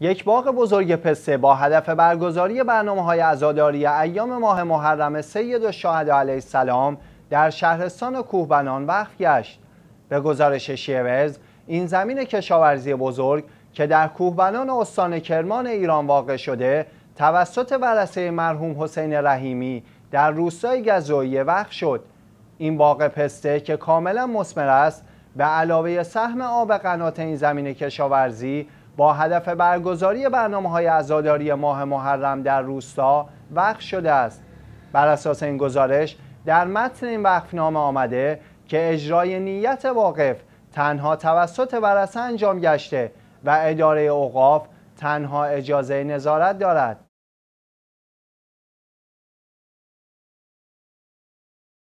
یک باغ بزرگ پسته با هدف برگزاری برنامه های ازاداری ایام ماه محرم سید و شاهد علیه السلام در شهرستان کوهبنان وقف گشت. به گزارش شیوز، این زمین کشاورزی بزرگ که در کوهبنان استان کرمان ایران واقع شده توسط ورسه مرحوم حسین رحیمی در روستای گزایی وقف شد. این باغ پسته که کاملا مسمر است به علاوه سهم آب قنات این زمین کشاورزی با هدف برگزاری برنامه های ازاداری ماه محرم در روستا وقف شده است بر اساس این گزارش در متن این وقفنامه آمده که اجرای نیت واقف تنها توسط ورسه انجام گشته و اداره اوقاف تنها اجازه نظارت دارد